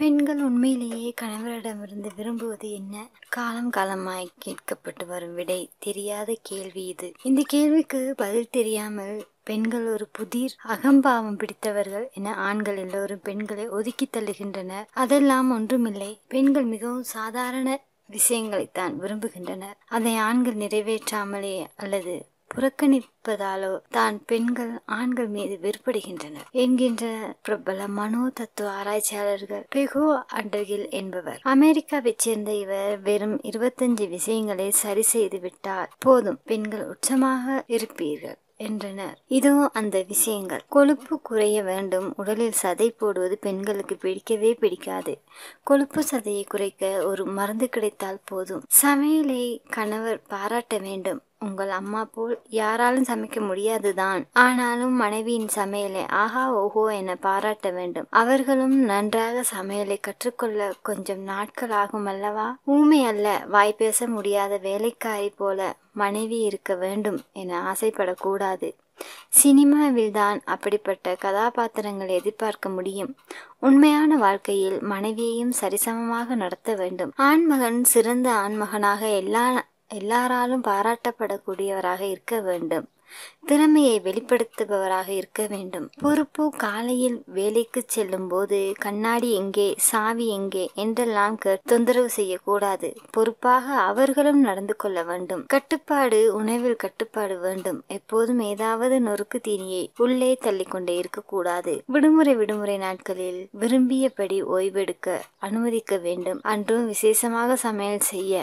பெண்கள் உண்மையிலேயே கணவரிடமிருந்து விரும்புவது என்ன காலம் காலமாய் கேட்கப்பட்டு வரும் விடை தெரியாத கேள்வி இது இந்த கேள்விக்கு பதில் தெரியாமல் பெண்கள் ஒரு புதிர் அகம்பாவம் பிடித்தவர்கள் என ஆண்கள் எல்லோரும் பெண்களை ஒதுக்கி தள்ளுகின்றனர் அதெல்லாம் ஒன்றுமில்லை பெண்கள் மிகவும் சாதாரண விஷயங்களைத்தான் விரும்புகின்றனர் அதை ஆண்கள் நிறைவேற்றாமலே அல்லது புறக்கணிப்பதாலோ தான் பெண்கள் ஆண்கள் மீது வெறுப்படுகின்றனர் என்கின்ற பிரபல மனோ தத்துவ ஆராய்ச்சியாளர்கள் பெகோ அண்டகில் என்பவர் அமெரிக்காவைச் சேர்ந்த இவர் வெறும் இருபத்தஞ்சு விஷயங்களை சரி செய்து விட்டால் போதும் பெண்கள் உச்சமாக இருப்பீர்கள் என்றனர் இதோ அந்த விஷயங்கள் கொழுப்பு குறைய வேண்டும் உடலில் சதை போடுவது பெண்களுக்கு பிடிக்கவே பிடிக்காது கொழுப்பு சதையை குறைக்க ஒரு மருந்து கிடைத்தால் போதும் சமையலை கணவர் பாராட்ட வேண்டும் உங்கள் அம்மா போல் யாராலும் சமைக்க முடியாது தான் ஆனாலும் மனைவியின் சமையலை ஆஹா ஓஹோ என பாராட்ட வேண்டும் அவர்களும் நன்றாக சமையலை கற்றுக்கொள்ள கொஞ்சம் நாட்கள் ஆகும் அல்லவா ஊமை அல்ல வாய் பேச முடியாத வேலைக்காரி போல மனைவி இருக்க வேண்டும் என ஆசைப்படக்கூடாது சினிமாவில் தான் அப்படிப்பட்ட கதாபாத்திரங்களை எதிர்பார்க்க முடியும் உண்மையான வாழ்க்கையில் மனைவியையும் சரிசமமாக நடத்த வேண்டும் ஆண்மகன் சிறந்த ஆண்மகனாக எல்லா எல்லாராலும் பாராட்டப்படக்கூடியவராக இருக்க வேண்டும் திறமையை வெளிப்படுத்துபவராக இருக்க வேண்டும் பொறுப்பு காலையில் வேலைக்கு செல்லும் போது கண்ணாடி எங்கே சாவி எங்கே என்றெல்லாம் தொந்தரவு செய்யக்கூடாது பொறுப்பாக அவர்களும் நடந்து கொள்ள வேண்டும் கட்டுப்பாடு உணவில் கட்டுப்பாடு வேண்டும் எப்போதும் ஏதாவது நொறுக்கு தீனியை உள்ளே தள்ளிக்கொண்டே இருக்கக்கூடாது விடுமுறை விடுமுறை நாட்களில் விரும்பியபடி ஓய்வெடுக்க அனுமதிக்க வேண்டும் அன்றும் விசேஷமாக சமையல் செய்ய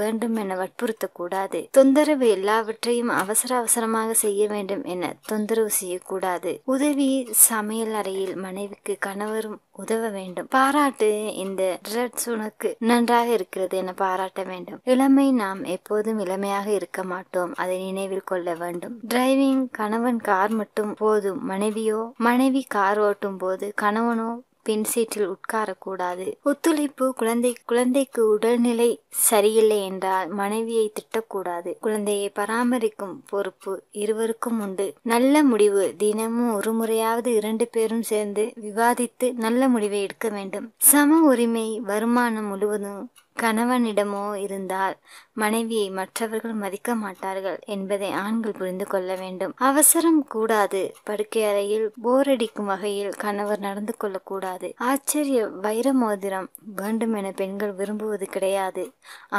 வேண்டும் என வற்புறுத்தக்கூடாது தொந்தரவு எல்லாவற்றையும் அவசர அவசரமாக செய்ய வேண்டும் என தொந்தரவு செய்யக்கூடாது உதவி சமையல் அறையில் மனைவிக்கு கணவரும் உதவ வேண்டும் பாராட்டு இந்த ட்ரெட்ஸ் உனக்கு நன்றாக இருக்கிறது என பாராட்ட வேண்டும் இளமை நாம் எப்போதும் இளமையாக இருக்க மாட்டோம் அதை நினைவில் கொள்ள வேண்டும் டிரைவிங் கணவன் கார் மட்டும் போதும் மனைவியோ மனைவி கார் ஓட்டும் போது கணவனோ பின் சீட்டில் உட்காரக்கூடாது ஒத்துழைப்பு குழந்தை குழந்தைக்கு உடல்நிலை சரியில்லை என்றால் மனைவியை திட்டக்கூடாது குழந்தையை பராமரிக்கும் பொறுப்பு இருவருக்கும் உண்டு நல்ல முடிவு தினமும் ஒரு முறையாவது இரண்டு பேரும் சேர்ந்து விவாதித்து நல்ல முடிவை எடுக்க வேண்டும் சம உரிமை வருமானம் முழுவதும் கணவனிடமோ இருந்தால் மனைவியை மற்றவர்கள் மதிக்க மாட்டார்கள் என்பதை ஆண்கள் புரிந்து கொள்ள வேண்டும் அவசரம் கூடாது படுக்கை அறையில் போரடிக்கும் வகையில் கணவர் நடந்து கொள்ளக்கூடாது ஆச்சரிய வைர மோதிரம் வேண்டும் என பெண்கள் விரும்புவது கிடையாது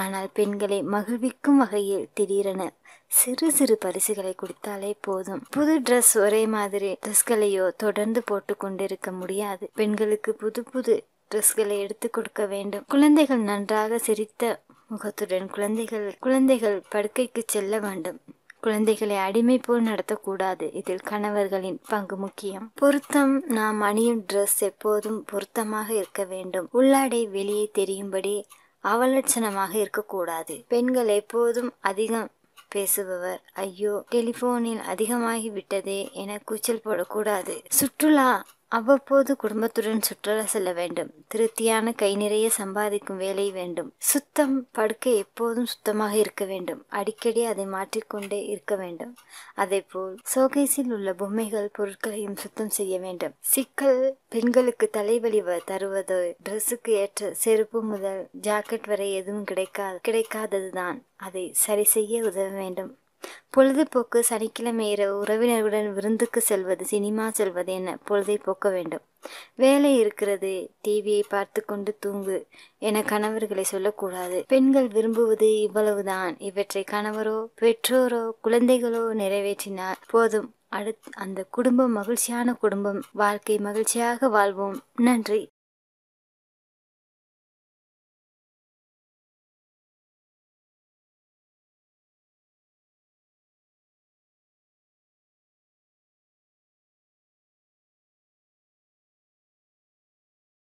ஆனால் பெண்களை மகிழ்விக்கும் வகையில் திடீரென சிறு சிறு பரிசுகளை கொடுத்தாலே போதும் புது ட்ரெஸ் ஒரே மாதிரி ட்ரெஸ்களையோ தொடர்ந்து போட்டு கொண்டிருக்க முடியாது பெண்களுக்கு புது புது ட்ரெஸ்களை எடுத்து கொடுக்க வேண்டும் குழந்தைகள் நன்றாக சிரித்த முகத்துடன் குழந்தைகள் குழந்தைகள் படுக்கைக்கு செல்ல வேண்டும் குழந்தைகளை அடிமை போல் நடத்தக்கூடாது இதில் கணவர்களின் பங்கு முக்கியம் பொருத்தம் நாம் அணியும் ட்ரெஸ் எப்போதும் பொருத்தமாக இருக்க வேண்டும் உள்ளாடை வெளியே தெரியும்படி அவலட்சணமாக இருக்கக்கூடாது பெண்கள் எப்போதும் அதிகம் பேசுபவர் ஐயோ டெலிபோனில் அதிகமாகி விட்டதே என கூச்சல் போடக்கூடாது சுற்றுலா அவ்வப்போது குடும்பத்துடன் சுற்றுலா செல்ல வேண்டும் திருப்தியான கை நிறைய சம்பாதிக்கும் வேலை வேண்டும் சுத்தம் படுக்கை எப்போதும் சுத்தமாக இருக்க வேண்டும் அடிக்கடி அதை மாற்றிக்கொண்டே இருக்க வேண்டும் அதே போல் சோகேஸில் உள்ள பொம்மைகள் பொருட்களையும் சுத்தம் செய்ய வேண்டும் சிக்கல் பெண்களுக்கு தலைவலி தருவது ட்ரெஸ்ஸுக்கு ஏற்ற செருப்பு முதல் ஜாக்கெட் வரை எதுவும் கிடைக்காது கிடைக்காததுதான் அதை சரி செய்ய உதவ வேண்டும் பொழுதுபோக்கு சனிக்கிழமை இரவு உறவினர்களுடன் விருந்துக்கு செல்வது சினிமா செல்வது என பொழுதை போக்க வேண்டும் வேலை இருக்கிறது டிவியை பார்த்து கொண்டு தூங்கு என கணவர்களை சொல்லக்கூடாது பெண்கள் விரும்புவது இவ்வளவுதான் இவற்றை கணவரோ பெற்றோரோ குழந்தைகளோ நிறைவேற்றினார் போதும் அடுத் அந்த குடும்பம் மகிழ்ச்சியான குடும்பம் வாழ்க்கை மகிழ்ச்சியாக வாழ்வோம் நன்றி